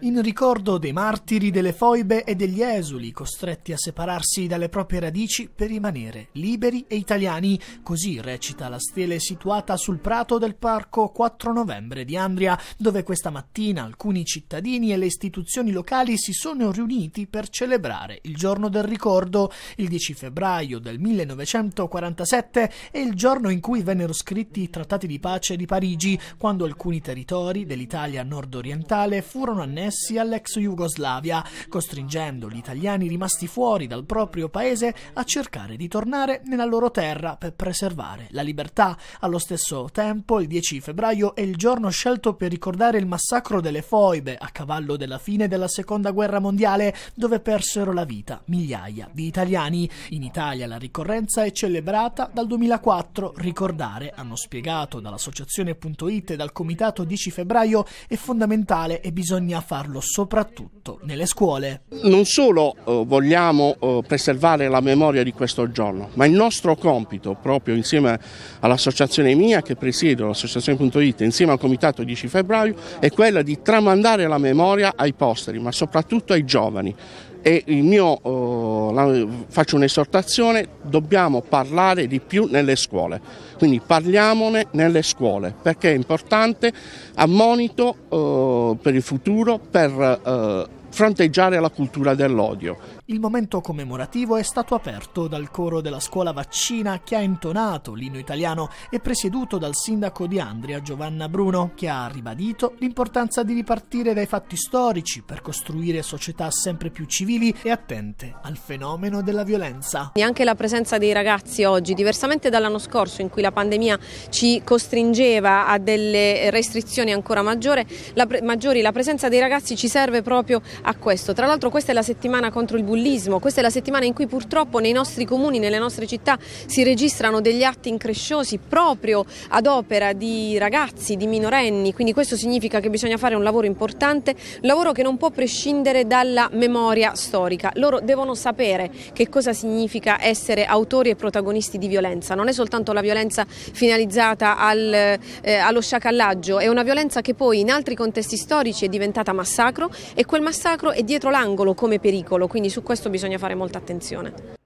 in ricordo dei martiri delle foibe e degli esuli costretti a separarsi dalle proprie radici per rimanere liberi e italiani, così recita la stele situata sul prato del parco 4 novembre di Andria, dove questa mattina alcuni cittadini e le istituzioni locali si sono riuniti per celebrare il giorno del ricordo, il 10 febbraio del 1947 è il giorno in cui vennero scritti i trattati di pace di Parigi, quando alcuni territori dell'Italia nord-orientale furono annunciati annessi all'ex Jugoslavia, costringendo gli italiani rimasti fuori dal proprio paese a cercare di tornare nella loro terra per preservare la libertà. Allo stesso tempo, il 10 febbraio è il giorno scelto per ricordare il massacro delle foibe a cavallo della fine della seconda guerra mondiale, dove persero la vita migliaia di italiani. In Italia la ricorrenza è celebrata dal 2004. Ricordare, hanno spiegato dall'associazione.it e dal comitato 10 febbraio, è fondamentale e bisogna farlo soprattutto nelle scuole. Non solo eh, vogliamo eh, preservare la memoria di questo giorno, ma il nostro compito, proprio insieme all'associazione mia che presiedo, l'associazione.it, insieme al comitato 10 febbraio, è quello di tramandare la memoria ai posteri, ma soprattutto ai giovani. E il mio eh, faccio un'esortazione, dobbiamo parlare di più nelle scuole, quindi parliamone nelle scuole perché è importante, ammonito eh, per il futuro, per eh, fronteggiare la cultura dell'odio. Il momento commemorativo è stato aperto dal coro della scuola vaccina che ha intonato l'inno italiano e presieduto dal sindaco di Andria Giovanna Bruno, che ha ribadito l'importanza di ripartire dai fatti storici per costruire società sempre più civili e attente al fenomeno della violenza. E anche la presenza dei ragazzi oggi, diversamente dall'anno scorso in cui la pandemia ci costringeva a delle restrizioni ancora maggiori, la, maggiori, la presenza dei ragazzi ci serve proprio a questo. Tra l'altro questa è la settimana contro il bullismo, questa è la settimana in cui purtroppo nei nostri comuni, nelle nostre città si registrano degli atti incresciosi proprio ad opera di ragazzi, di minorenni, quindi questo significa che bisogna fare un lavoro importante, un lavoro che non può prescindere dalla memoria storica. Loro devono sapere che cosa significa essere autori e protagonisti di violenza, non è soltanto la violenza finalizzata al, eh, allo sciacallaggio, è una violenza che poi in altri contesti storici è diventata massacro e quel massacro sacro è dietro l'angolo come pericolo, quindi su questo bisogna fare molta attenzione.